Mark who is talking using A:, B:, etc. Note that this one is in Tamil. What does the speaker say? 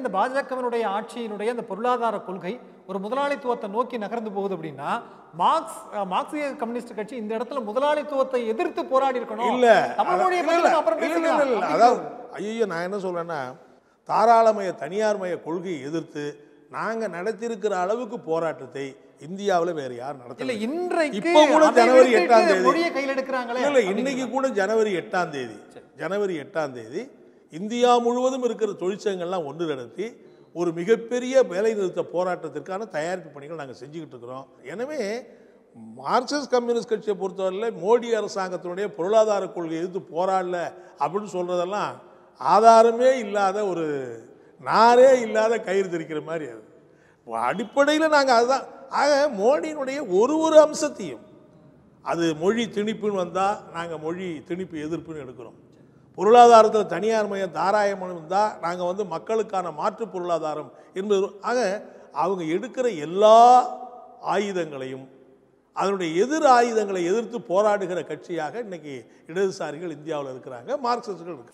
A: இந்த பாஜகவினுடைய ஆட்சியினுடைய அந்த பொருளாதார கொள்கை ஒரு முதலாளித்துவத்தை நோக்கி நகர்ந்து போகுது அப்படின்னா மார்க்ஸ் மார்க்சிய கம்யூனிஸ்ட் கட்சி இந்த இடத்துல முதலாளித்துவத்தை எதிர்த்து போராடி இருக்கணும் இல்ல அதாவது
B: ஐயோ நான் என்ன சொல்றேன்னா தாராளமய தனியார்மய கொள்கையை எதிர்த்து நாங்க நடத்தியிருக்கிற அளவுக்கு போராட்டத்தை இந்தியாவில் வேற யார் நடத்தல இன்றைக்கு இப்போ கூட ஜனவரி எட்டாம் தேதி
C: எடுக்கிறாங்களே இன்னைக்கு
B: கூட ஜனவரி எட்டாம் தேதி ஜனவரி எட்டாம் தேதி இந்தியா முழுவதும் இருக்கிற தொழிற்சங்கங்கள்லாம் ஒன்று நடத்தி ஒரு மிகப்பெரிய வேலைநிறுத்த போராட்டத்திற்கான தயாரிப்பு பணிகள் நாங்கள் செஞ்சுக்கிட்டு இருக்கிறோம் எனவே மார்க்சிஸ்ட் கம்யூனிஸ்ட் கட்சியை பொறுத்தவரையில் மோடி அரசாங்கத்தினுடைய பொருளாதார கொள்கை எதிர்த்து போராடல அப்படின்னு சொல்கிறதெல்லாம் ஆதாரமே இல்லாத ஒரு நாரே இல்லாத கயிறு தெரிக்கிற மாதிரி அது அடிப்படையில் நாங்கள் அதுதான் ஆக மோடியினுடைய ஒரு ஒரு அம்சத்தையும் அது மொழி திணிப்புன்னு வந்தால் நாங்கள் மொழி திணிப்பு எதிர்ப்புன்னு எடுக்கிறோம் பொருளாதாரத்தில் தனியார் மையம் தாராயம் இருந்தால் நாங்கள் வந்து மக்களுக்கான மாற்று பொருளாதாரம் என்பது ஆக அவங்க எடுக்கிற எல்லா ஆயுதங்களையும் அதனுடைய எதிர் ஆயுதங்களை எதிர்த்து போராடுகிற கட்சியாக இன்றைக்கி இடதுசாரிகள் இந்தியாவில் இருக்கிறாங்க மார்க்சிஸ்டுகள் இருக்கு